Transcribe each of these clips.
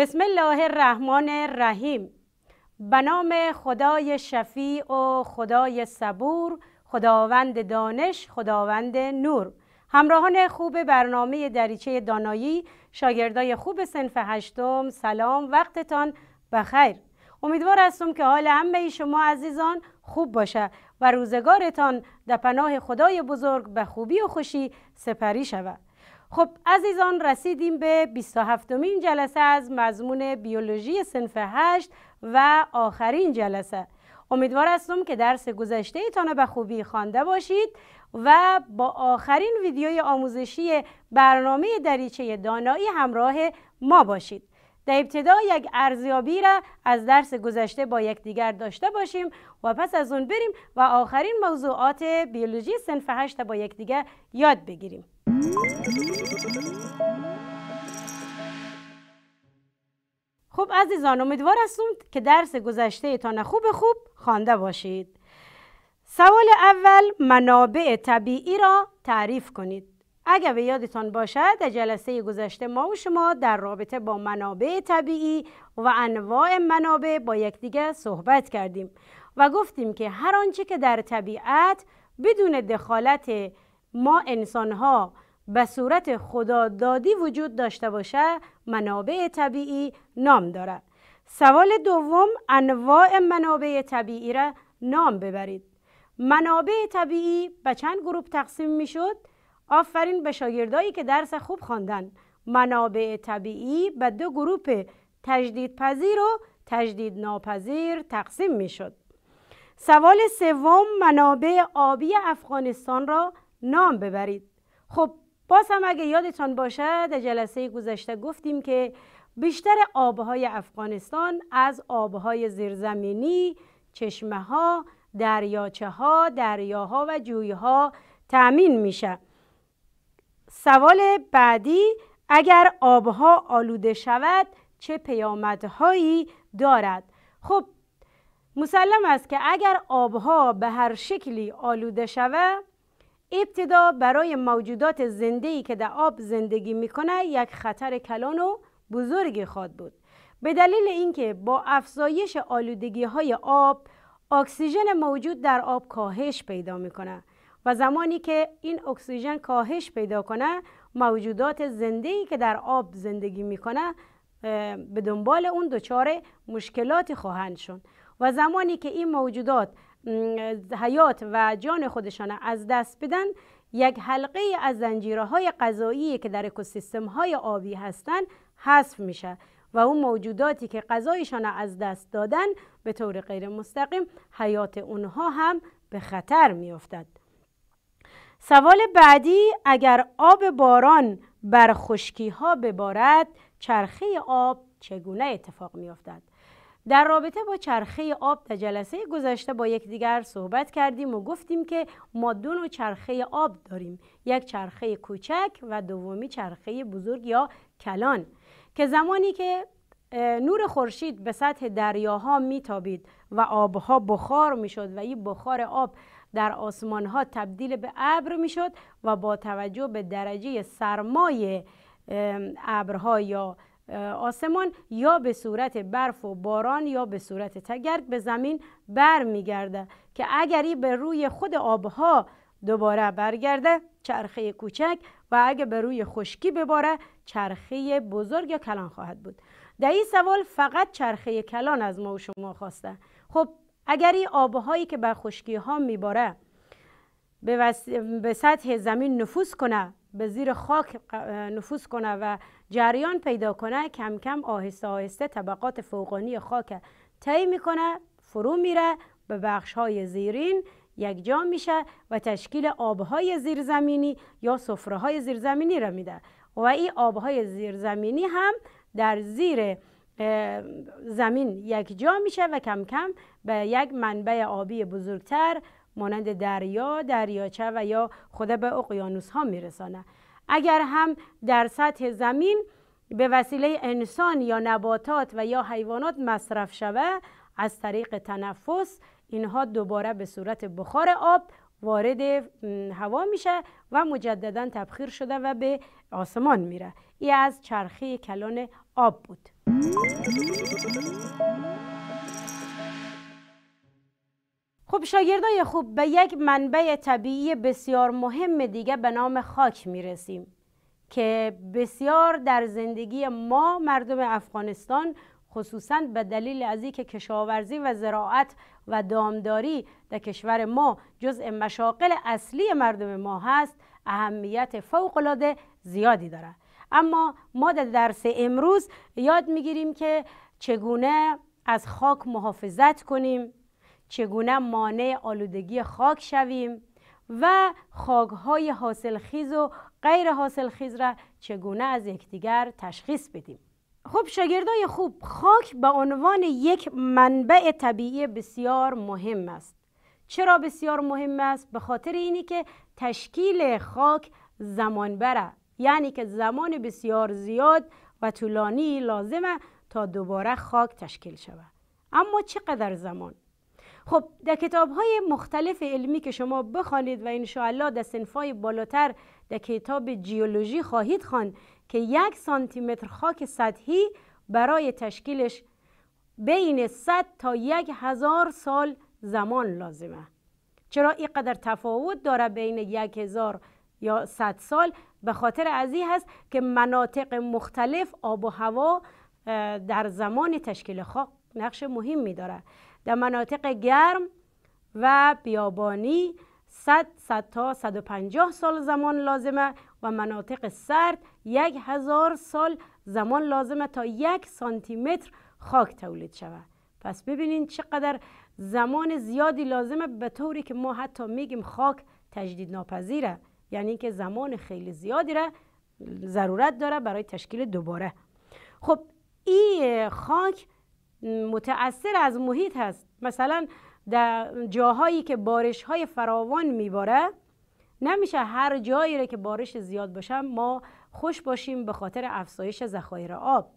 بسم الله الرحمن الرحیم به نام خدای شفیع و خدای صبور خداوند دانش خداوند نور همراهان خوب برنامه دریچه دانایی شاگردای خوب سنف هشتم سلام وقتتان بخیر امیدوار هستم که حال همه شما عزیزان خوب باشه و روزگارتان در پناه خدای بزرگ به خوبی و خوشی سپری شود خب عزیزان رسیدیم به 27 مین جلسه از مضمون بیولوژی سنف 8 و آخرین جلسه امیدوار هستم که درس گذشته ایتان به خوبی خوانده باشید و با آخرین ویدیوی آموزشی برنامه دریچه دانایی همراه ما باشید در ابتدا یک ارزیابی را از درس گذشته با یکدیگر داشته باشیم و پس از اون بریم و آخرین موضوعات بیولوژی سنف 8 با یکدیگر یاد بگیریم خب عزیزان امیدوار هستم که درس گذشته تان خوب خوب خوانده باشید سوال اول منابع طبیعی را تعریف کنید اگر به یادتان باشد در جلسه گذشته ما و شما در رابطه با منابع طبیعی و انواع منابع با یکدیگر صحبت کردیم و گفتیم که هر آنچه که در طبیعت بدون دخالت ما انسان ها به صورت خدادادی وجود داشته باشه منابع طبیعی نام دارد سوال دوم انواع منابع طبیعی را نام ببرید منابع طبیعی به چند گروه تقسیم می شد آفرین به شاگردایی که درس خوب خواندن منابع طبیعی به دو گروه تجدیدپذیر و تجدید ناپذیر تقسیم می شد سوال سوم منابع آبی افغانستان را نام ببرید خب باز هم اگه یادتان باشه در جلسه گذشته گفتیم که بیشتر آبهای افغانستان از آبهای زیرزمینی، چشمه ها، دریاچه ها، دریاها و جویها ها تأمین میشه. سوال بعدی اگر آبها آلوده شود چه پیامدهایی دارد؟ خب مسلم است که اگر آبها به هر شکلی آلوده شود ابتدا برای موجودات ای که در آب زندگی میکنه یک خطر کلان و بزرگی خواد بود به دلیل اینکه با افزایش آلودگی های آب اکسیژن موجود در آب کاهش پیدا میکنه و زمانی که این اکسیژن کاهش پیدا کنه موجودات ای که در آب زندگی میکنه به دنبال اون دچار مشکلاتی خواهند شد و زمانی که این موجودات حیات و جان خودشان از دست بدن یک حلقه از زنجیره های غذایی که در اکوسیستم های آبی هستند حذف میشه و اون موجوداتی که غذایشان از دست دادن به طور غیر مستقیم حیات اونها هم به خطر میافتد سوال بعدی اگر آب باران بر خشکی ها ببارد چرخه آب چگونه اتفاق میافتد در رابطه با چرخه آب در جلسه گذشته با یکدیگر صحبت کردیم و گفتیم که ما دو چرخه آب داریم یک چرخه کوچک و دومی چرخه بزرگ یا کلان که زمانی که نور خورشید به سطح دریاها میتابید و آبها بخار میشد و این بخار آب در آسمان ها تبدیل به ابر میشد و با توجه به درجه سرمای ابرها یا آسمان یا به صورت برف و باران یا به صورت تگرگ به زمین بر میگرده که اگری به روی خود آبها دوباره برگرده چرخه کوچک و اگر به روی خشکی بباره چرخه بزرگ یا کلان خواهد بود در این سوال فقط چرخه کلان از ما و شما خواسته خب اگر این آبهایی که به خشکی ها میباره به, به سطح زمین نفوذ کنه به زیر خاک نفوذ کنه و جریان پیدا کنه کم کم آهسته آهسته طبقات فوقانی خاک طی میکنه فرو میره به بخش های زیرین یکجا میشه و تشکیل آبهای زیرزمینی یا سفره های زیرزمینی را میده و این آبهای زیرزمینی هم در زیر زمین یکجا میشه و کم کم به یک منبع آبی بزرگتر مانند دریا، دریاچه و یا خود به اقیانوس ها میرسانه اگر هم در سطح زمین به وسیله انسان یا نباتات و یا حیوانات مصرف شوه از طریق تنفس اینها دوباره به صورت بخار آب وارد هوا میشه و مجددا تبخیر شده و به آسمان میره ای از چرخه کلان آب بود خب شاگردای خوب به یک منبع طبیعی بسیار مهم دیگه به نام خاک میرسیم که بسیار در زندگی ما مردم افغانستان خصوصا به دلیل از اینکه کشاورزی و زراعت و دامداری در کشور ما جزء مشاقل اصلی مردم ما هست اهمیت فوق العاده زیادی داره اما ما در درس امروز یاد میگیریم که چگونه از خاک محافظت کنیم چگونه مانع آلودگی خاک شویم و خاکهای حاصلخیز و غیر حاصلخیز را چگونه از یکدیگر تشخیص بدیم خب شاگردای خوب خاک به عنوان یک منبع طبیعی بسیار مهم است چرا بسیار مهم است به خاطر اینی که تشکیل خاک زمان بره یعنی که زمان بسیار زیاد و طولانی لازمه تا دوباره خاک تشکیل شود اما چقدر زمان خب در کتاب های مختلف علمی که شما بخوانید و انشاءالله در سنفای بالاتر در کتاب جیولوژی خواهید خواند که یک سانتیمتر خاک سطحی برای تشکیلش بین 100 تا یک هزار سال زمان لازمه چرا اینقدر تفاوت داره بین یک هزار یا صد سال به خاطر از این هست که مناطق مختلف آب و هوا در زمان تشکیل خاک نقش می داره در مناطق گرم و بیابانی 100 تا 150 سال زمان لازمه و مناطق سرد یک هزار سال زمان لازمه تا یک سانتی متر خاک تولید شود پس ببینید چقدر زمان زیادی لازمه به طوری که ما حتی میگیم خاک تجدید ناپذیره یعنی که زمان خیلی زیادی را ضرورت داره برای تشکیل دوباره خب این خاک متأثر از محیط هست مثلا در جاهایی که بارش های فراوان میباره نمیشه هر جایی را که بارش زیاد باشه ما خوش باشیم به خاطر افزایش ذخایر آب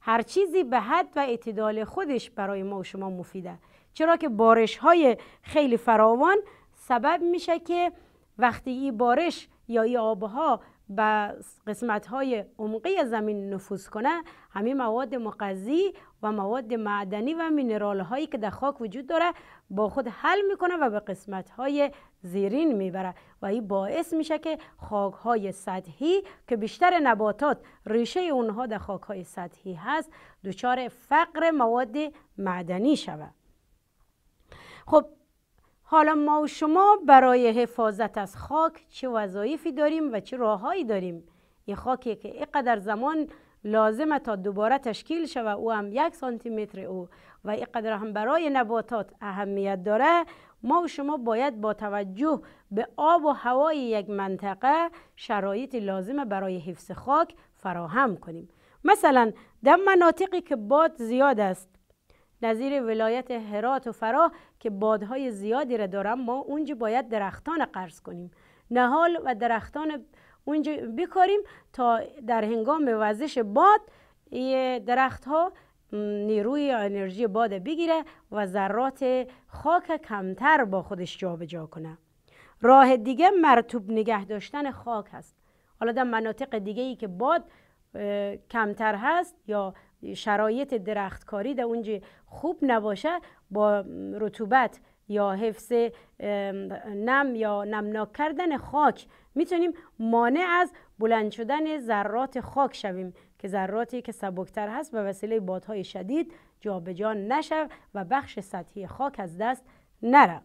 هر چیزی به حد و اعتدال خودش برای ما و شما مفیده چرا که بارش های خیلی فراوان سبب میشه که وقتی این بارش یا این آبها به قسمت های عمقی زمین نفوذ کنه همین مواد مقضی و مواد معدنی و مینرال هایی که در خاک وجود داره با خود حل میکنه و به قسمت های زیرین میبره و این باعث میشه که خاک های سطحی که بیشتر نباتات ریشه اونها در خاک های سطحی هست دچار فقر مواد معدنی شود خب حالا ما و شما برای حفاظت از خاک چه وظایفی داریم و چه راههایی داریم یه خاکی که اینقدر زمان لازمه تا دوباره تشکیل شوه او هم یک سانتی متر او و اینقدر هم برای نباتات اهمیت داره ما و شما باید با توجه به آب و هوای یک منطقه شرایط لازم برای حفظ خاک فراهم کنیم مثلا در مناطقی که باد زیاد است نظیر ولایت هرات و فرا که بادهای زیادی را دارن ما اونجا باید درختان قرض کنیم نهال و درختان اونجا بکاریم تا در هنگام وزش باد درخت ها نیروی انرژی باد بگیره و ذرات خاک کمتر با خودش جابجا کنه راه دیگه مرتوب نگه داشتن خاک هست حالا در مناطق دیگه ای که باد کمتر هست یا شرایط درختکاری در اونجا خوب نباشه با رطوبت یا حفظ نم یا نمناک کردن خاک میتونیم مانع از بلند شدن ذرات خاک شویم که ذراتی که سبکتر هست به وسیله بادهای شدید جابجا نشو و بخش سطحی خاک از دست نره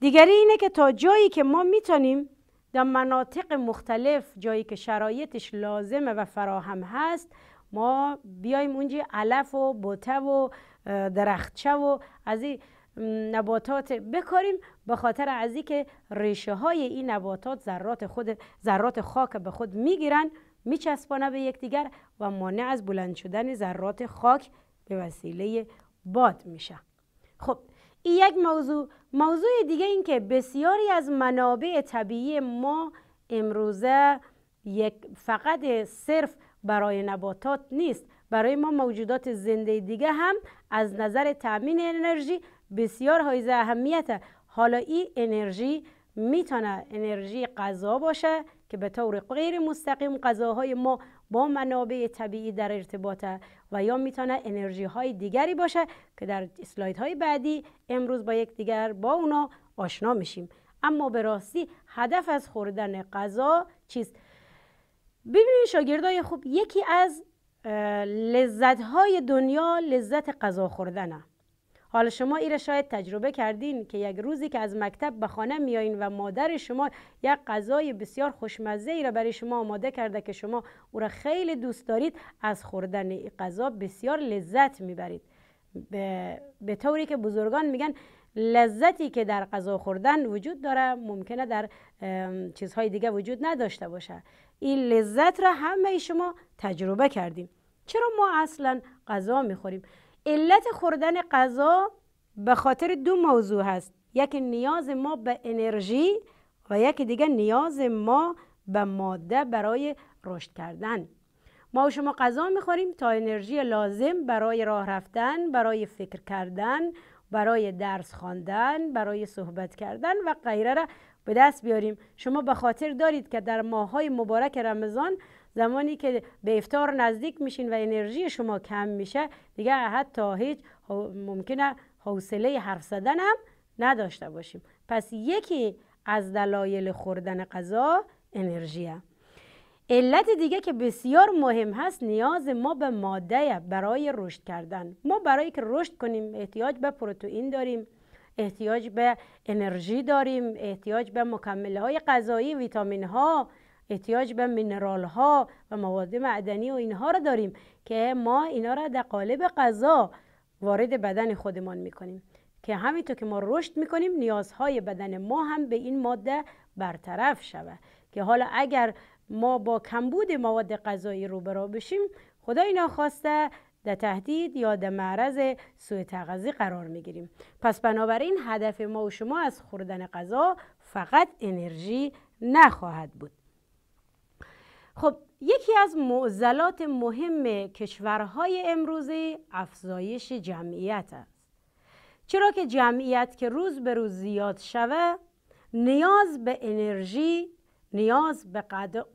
دیگری اینه که تا جایی که ما میتونیم در مناطق مختلف جایی که شرایطش لازمه و فراهم هست ما بیایم اونجا علف و بوته و درختچه و از این نباتات بکاریم به خاطر از که ریشه های این نباتات ذرات خود ذرات خاک به خود میگیرن میچسبانه به یکدیگر و مانع از بلند شدن ذرات خاک به وسیله باد میشه خب این یک موضوع موضوع دیگه این که بسیاری از منابع طبیعی ما امروزه یک فقط صرف برای نباتات نیست برای ما موجودات زنده دیگه هم از نظر تامین انرژی بسیار حائز اهمیت حالا این انرژی میتونه انرژی غذا باشه که به طور غیر مستقیم غذاهای ما با منابع طبیعی در ارتباطه و یا میتونه انرژی های دیگری باشه که در اسلاید های بعدی امروز با یک دیگر با اونا آشنا میشیم اما به راستی هدف از خوردن غذا چیست ببینید شاگردای خوب یکی از لذت های دنیا لذت غذا خوردنه حالا شما ایره شاید تجربه کردین که یک روزی که از مکتب به خانه میایین و مادر شما یک غذای بسیار خوشمزه ای را برای شما آماده کرده که شما او را خیلی دوست دارید از خوردن این غذا بسیار لذت میبرید به،, به طوری که بزرگان میگن لذتی که در غذا خوردن وجود داره ممکنه در چیزهای دیگه وجود نداشته باشه این لذت را همه شما تجربه کردیم چرا ما اصلا غذا میخوریم علت خوردن غذا به خاطر دو موضوع هست یکی نیاز ما به انرژی و یکی دیگه نیاز ما به ماده برای رشد کردن ما و شما غذا میخوریم تا انرژی لازم برای راه رفتن برای فکر کردن برای درس خواندن برای صحبت کردن و غیره را به دست بیاریم شما به خاطر دارید که در ماهای مبارک رمضان زمانی که به افتار نزدیک میشین و انرژی شما کم میشه دیگه حتی هیچ ممکنه حوصله حرف زدن هم نداشته باشیم پس یکی از دلایل خوردن غذا انرژیه علت دیگه که بسیار مهم هست نیاز ما به ماده برای رشد کردن ما برای که رشد کنیم احتیاج به پروتئین داریم احتیاج به انرژی داریم احتیاج به مکمل های غذایی ویتامین ها احتیاج به مینرال ها و مواد معدنی و اینها را داریم که ما اینا را در قالب غذا وارد بدن خودمان میکنیم که همینطور که ما رشد میکنیم نیازهای بدن ما هم به این ماده برطرف شود که حالا اگر ما با کمبود مواد غذایی روبرو بشیم خدا اینا خواسته در تهدید یا در معرض سوء تغذی قرار میگیریم پس بنابراین هدف ما و شما از خوردن غذا فقط انرژی نخواهد بود خب یکی از معضلات مهم کشورهای امروزی افزایش جمعیت است چرا که جمعیت که روز به روز زیاد شوه نیاز به انرژی نیاز به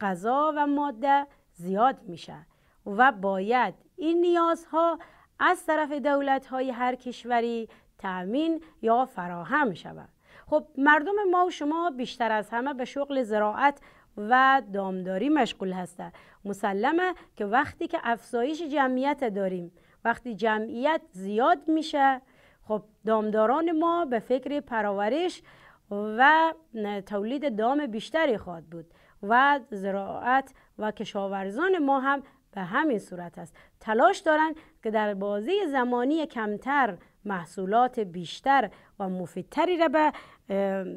غذا و ماده زیاد میشه و باید این نیازها از طرف دولت های هر کشوری تأمین یا فراهم شود خب مردم ما و شما بیشتر از همه به شغل زراعت و دامداری مشغول هستند مسلمه که وقتی که افزایش جمعیت داریم وقتی جمعیت زیاد میشه خب دامداران ما به فکر پراورش و تولید دام بیشتری خواهد بود و زراعت و کشاورزان ما هم به همین صورت است تلاش دارند که در بازی زمانی کمتر محصولات بیشتر و مفیدتری را به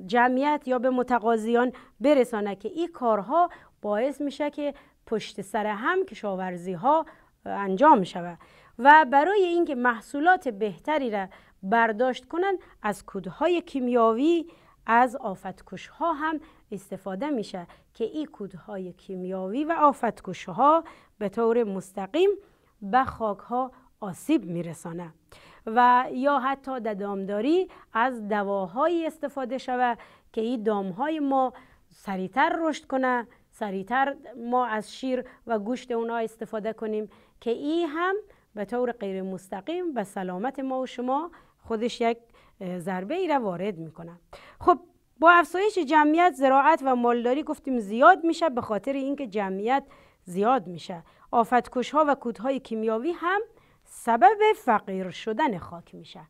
جمعیت یا به متقاضیان برسانه که این کارها باعث میشه که پشت سر هم کشاورزی ها انجام شود و برای اینکه محصولات بهتری را برداشت کنند از کودهای کیمیاوی از آفتکش ها هم استفاده میشه که این کودهای کیمیاوی و آفتکشها به طور مستقیم به خاک آسیب میرسانه و یا حتی در دامداری از دواهایی استفاده شوه که این دامهای ما سریتر رشد کنه سریتر ما از شیر و گوشت اونا استفاده کنیم که این هم به طور غیر مستقیم به سلامت ما و شما خودش یک ضربه ای را وارد میکنه خب با افزایش جمعیت زراعت و مالداری گفتیم زیاد میشه به خاطر اینکه جمعیت زیاد میشه آفتکش ها و کودهای کیمیاوی هم سبب فقیر شدن خاک میشه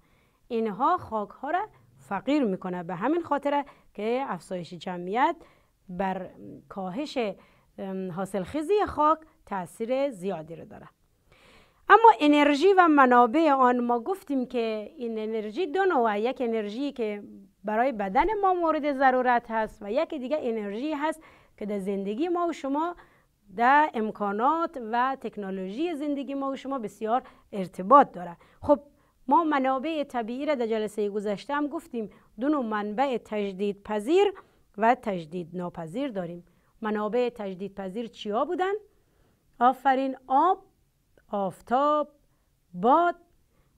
اینها خاک ها را فقیر میکنه به همین خاطر که افزایش جمعیت بر کاهش حاصلخیزی خاک تاثیر زیادی رو داره اما انرژی و منابع آن ما گفتیم که این انرژی دو نوع یک انرژی که برای بدن ما مورد ضرورت هست و یکی دیگه انرژی هست که در زندگی ما و شما در امکانات و تکنولوژی زندگی ما و شما بسیار ارتباط داره خب ما منابع طبیعی را در جلسه گذشته هم گفتیم دو منبع تجدید پذیر و تجدید ناپذیر داریم منابع تجدید پذیر چیا بودن؟ آفرین آب، آفتاب، باد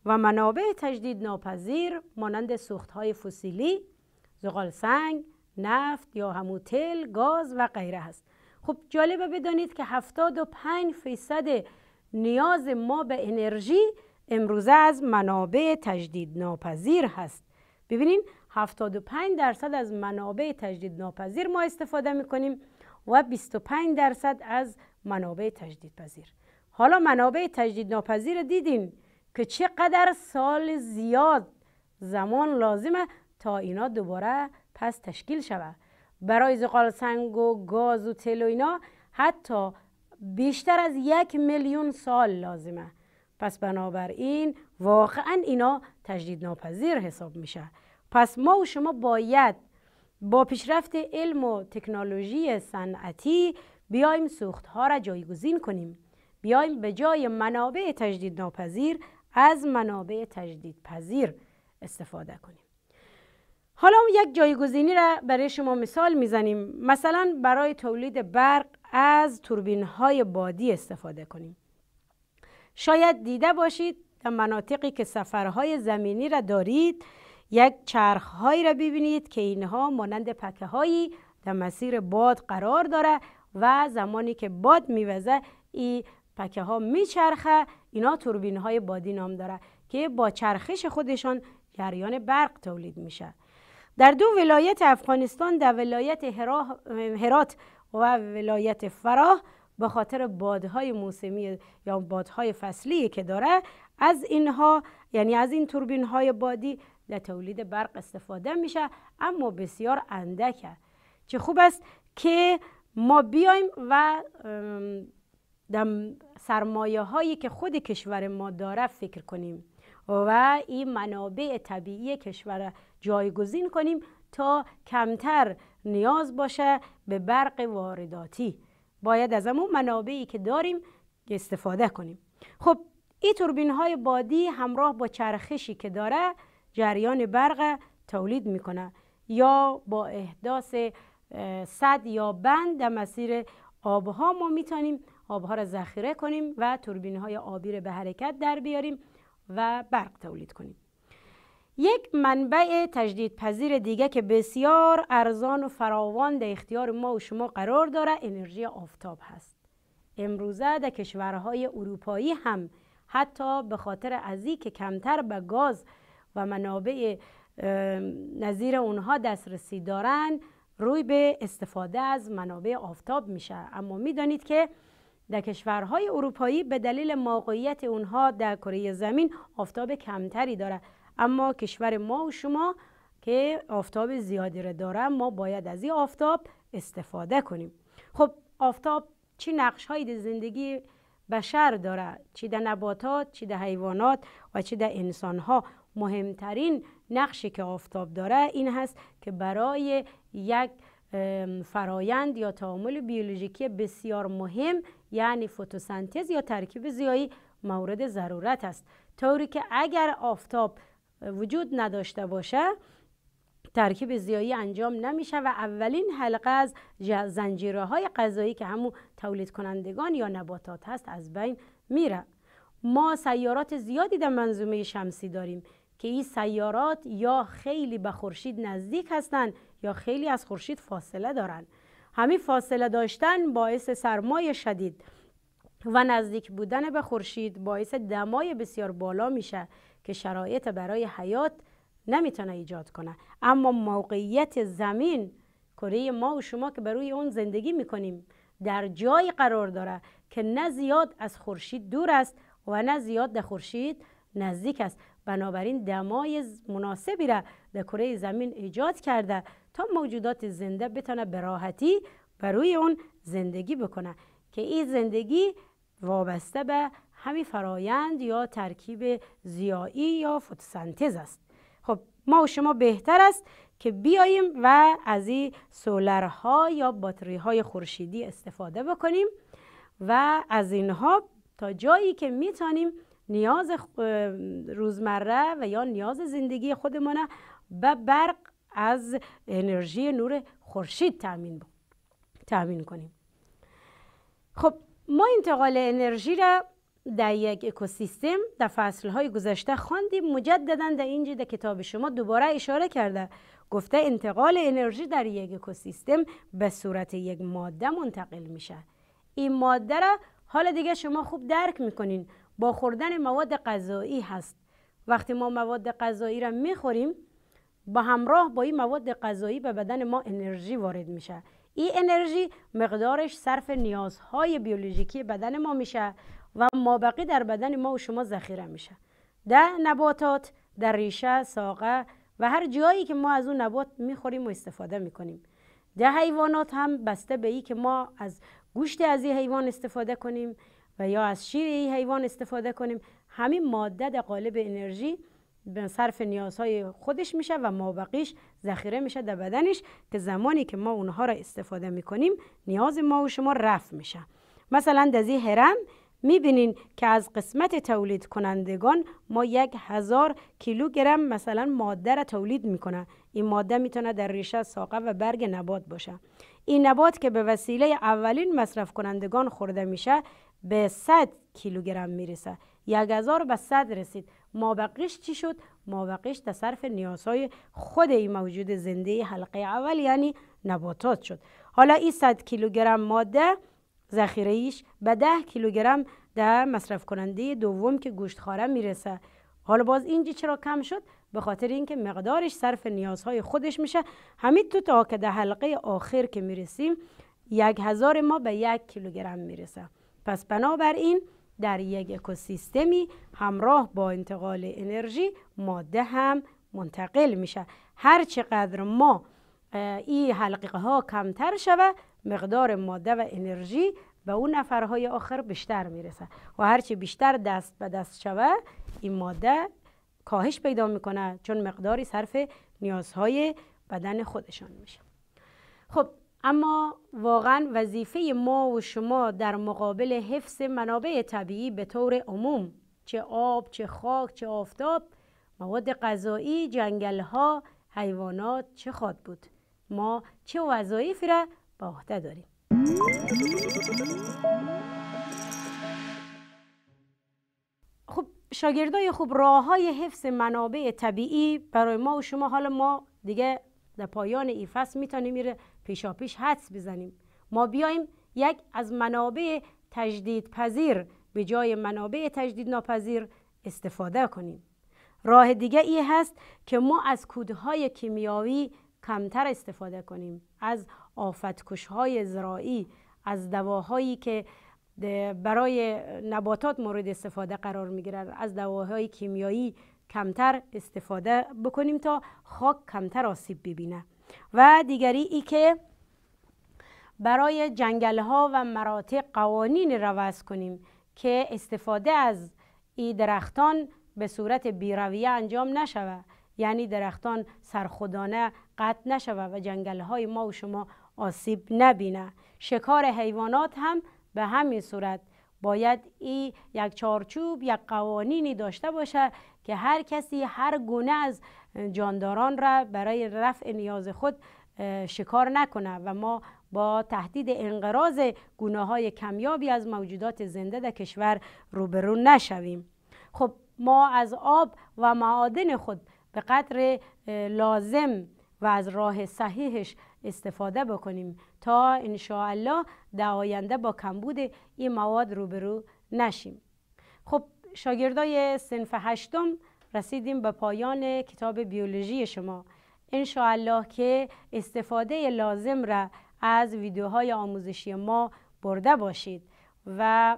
و منابع تجدید ناپذیر مانند های فسیلی زغال سنگ نفت یا همو تل گاز و غیره است خب جالبه بدانید که 75 فیصد نیاز ما به انرژی امروزه از منابع تجدید ناپذیر هست ببینین 75 درصد از منابع تجدید ناپذیر ما استفاده میکنیم و 25 درصد از منابع تجدید پذیر حالا منابع تجدید ناپذیر دیدیم که چقدر سال زیاد زمان لازمه تا اینا دوباره پس تشکیل شوه برای زغال سنگ و گاز و تل و اینا حتی بیشتر از یک میلیون سال لازمه پس بنابراین واقعا اینا تجدید ناپذیر حساب میشه پس ما و شما باید با پیشرفت علم و تکنولوژی صنعتی بیایم ها را جایگزین کنیم بیایم به جای منابع تجدید ناپذیر از منابع تجدید پذیر استفاده کنیم حالا یک جایگزینی را برای شما مثال میزنیم مثلا برای تولید برق از توربین های بادی استفاده کنیم شاید دیده باشید در مناطقی که سفرهای زمینی را دارید یک چرخهایی را ببینید که اینها مانند پکه هایی در مسیر باد قرار داره و زمانی که باد میوزه این پکه ها میچرخه اینا توربین های بادی نام داره که با چرخش خودشان جریان برق تولید میشه در دو ولایت افغانستان در ولایت هرات و ولایت فراه به خاطر بادهای موسمی یا بادهای فصلی که داره از اینها یعنی از این توربین های بادی در تولید برق استفاده میشه اما بسیار اندکه چه خوب است که ما بیایم و در سرمایه هایی که خود کشور ما داره فکر کنیم و این منابع طبیعی کشور جایگزین کنیم تا کمتر نیاز باشه به برق وارداتی باید از همون منابعی که داریم استفاده کنیم خب این توربین های بادی همراه با چرخشی که داره جریان برق تولید میکنه یا با احداث صد یا بند در مسیر آبها ما میتونیم آبها را ذخیره کنیم و توربین های آبی را به حرکت در بیاریم و برق تولید کنیم یک منبع تجدید پذیر دیگه که بسیار ارزان و فراوان در اختیار ما و شما قرار داره انرژی آفتاب هست امروزه در کشورهای اروپایی هم حتی به خاطر ازی که کمتر به گاز و منابع نظیر اونها دسترسی دارن روی به استفاده از منابع آفتاب میشه اما میدانید که در کشورهای اروپایی به دلیل موقعیت اونها در کره زمین آفتاب کمتری داره اما کشور ما و شما که آفتاب زیادی را داره ما باید از این آفتاب استفاده کنیم خب آفتاب چی نقش هایی در زندگی بشر داره چی در نباتات چی در حیوانات و چی در انسان ها مهمترین نقشی که آفتاب داره این هست که برای یک فرایند یا تعامل بیولوژیکی بسیار مهم یعنی فتوسنتز یا ترکیب زیایی مورد ضرورت است طوری که اگر آفتاب وجود نداشته باشه ترکیب زیایی انجام نمیشه و اولین حلقه از زنجیره های غذایی که همون تولید کنندگان یا نباتات هست از بین میره ما سیارات زیادی در منظومه شمسی داریم که این سیارات یا خیلی به خورشید نزدیک هستند یا خیلی از خورشید فاصله دارند همین فاصله داشتن باعث سرمای شدید و نزدیک بودن به خورشید باعث دمای بسیار بالا میشه که شرایط برای حیات نمیتونه ایجاد کنه اما موقعیت زمین کره ما و شما که بر روی اون زندگی میکنیم در جایی قرار داره که نه زیاد از خورشید دور است و نه زیاد در خورشید نزدیک است بنابراین دمای مناسبی را در کره زمین ایجاد کرده تا موجودات زنده بتونه به راحتی روی اون زندگی بکنه که این زندگی وابسته به همین فرایند یا ترکیب زیایی یا فتوسنتز است خب ما و شما بهتر است که بیاییم و از این سولرها یا باتری های خورشیدی استفاده بکنیم و از اینها تا جایی که میتونیم نیاز روزمره و یا نیاز زندگی خودمانه به برق از انرژی نور خورشید تامین تامین کنیم خب ما انتقال انرژی را در یک اکوسیستم در فصلهای گذشته خواندیم مجددا در اینجا در کتاب شما دوباره اشاره کرده گفته انتقال انرژی در یک اکوسیستم به صورت یک ماده منتقل میشه این ماده را حالا دیگه شما خوب درک میکنین با خوردن مواد غذایی هست وقتی ما مواد غذایی را میخوریم با همراه با این مواد غذایی به بدن ما انرژی وارد میشه این انرژی مقدارش صرف نیازهای بیولوژیکی بدن ما میشه و مابقی در بدن ما و شما ذخیره میشه در نباتات در ریشه ساقه و هر جایی که ما از اون نبات میخوریم و استفاده میکنیم در حیوانات هم بسته به ای که ما از گوشت از این حیوان استفاده کنیم و یا از شیر این حیوان استفاده کنیم همین ماده در قالب انرژی به صرف نیازهای خودش میشه و مابقیش ذخیره میشه در بدنش که زمانی که ما اونها را استفاده میکنیم نیاز ما و شما رفع میشه مثلا در این هرم میبینین که از قسمت تولید کنندگان ما یک هزار کیلوگرم مثلا ماده را تولید میکنه این ماده میتونه در ریشه ساقه و برگ نبات باشه این نبات که به وسیله اولین مصرف کنندگان خورده میشه به 100 کیلوگرم میرسه یک هزار به 100 رسید مابقیش چی شد مابقیش در صرف نیازهای خود این موجود زنده حلقه اول یعنی نباتات شد حالا این 100 کیلوگرم ماده ذخیره ایش به 10 کیلوگرم در مصرف کننده دوم که خاره میرسه حالا باز اینجا چرا کم شد به خاطر اینکه مقدارش صرف نیازهای خودش میشه همین تو تا که در حلقه آخر که میرسیم یک هزار ما به یک کیلوگرم میرسه پس بنابراین در یک اکوسیستمی همراه با انتقال انرژی ماده هم منتقل میشه هر چقدر ما این حلقه ها کمتر شوه مقدار ماده و انرژی به اون نفرهای آخر بیشتر میرسه و هرچی بیشتر دست به دست شوه این ماده کاهش پیدا میکنه چون مقداری صرف نیازهای بدن خودشان میشه خب اما واقعا وظیفه ما و شما در مقابل حفظ منابع طبیعی به طور عموم چه آب، چه خاک، چه آفتاب مواد غذایی، جنگل ها، حیوانات چه خواد بود ما چه وظایفی را به عهده داریم خب شاگردای خوب راه های حفظ منابع طبیعی برای ما و شما حالا ما دیگه در پایان این فصل میتونیم میره پیشا حدس بزنیم ما بیایم یک از منابع تجدید پذیر به جای منابع تجدید ناپذیر استفاده کنیم راه دیگه ای هست که ما از کودهای کیمیاوی کمتر استفاده کنیم از آفتکشهای زراعی از دواهایی که برای نباتات مورد استفاده قرار میگیرن از دواهای کیمیایی کمتر استفاده بکنیم تا خاک کمتر آسیب ببینه و دیگری ای که برای جنگل ها و مراتع قوانین روز کنیم که استفاده از این درختان به صورت بیرویه انجام نشود یعنی درختان سرخودانه قطع نشود و جنگل های ما و شما آسیب نبینه شکار حیوانات هم به همین صورت باید این یک چارچوب یک قوانینی داشته باشه که هر کسی هر گونه از جانداران را برای رفع نیاز خود شکار نکنه و ما با تهدید انقراض گناه های کمیابی از موجودات زنده در کشور روبرو نشویم خب ما از آب و معادن خود به قدر لازم و از راه صحیحش استفاده بکنیم تا انشاءالله در آینده با کمبود این مواد روبرو نشیم خب شاگردای سنف هشتم رسیدیم به پایان کتاب بیولوژی شما انشاءالله که استفاده لازم را از ویدیوهای آموزشی ما برده باشید و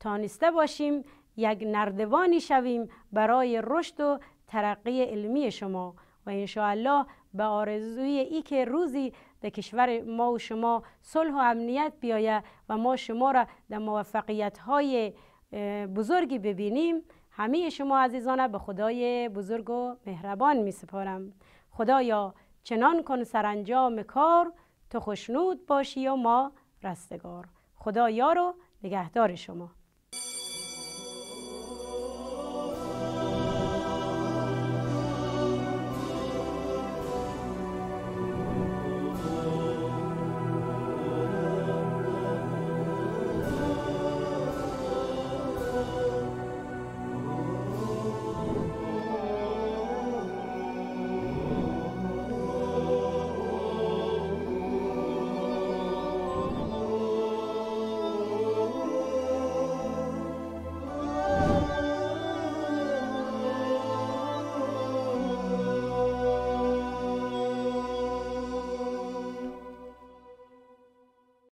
تانسته باشیم یک نردوانی شویم برای رشد و ترقی علمی شما و انشاءالله به آرزوی ای که روزی در کشور ما و شما صلح و امنیت بیاید و ما شما را در موفقیت های بزرگی ببینیم همه شما عزیزانه به خدای بزرگ و مهربان می سپارم خدایا چنان کن سرانجام کار تو خوشنود باشی و ما رستگار خدا رو نگهدار شما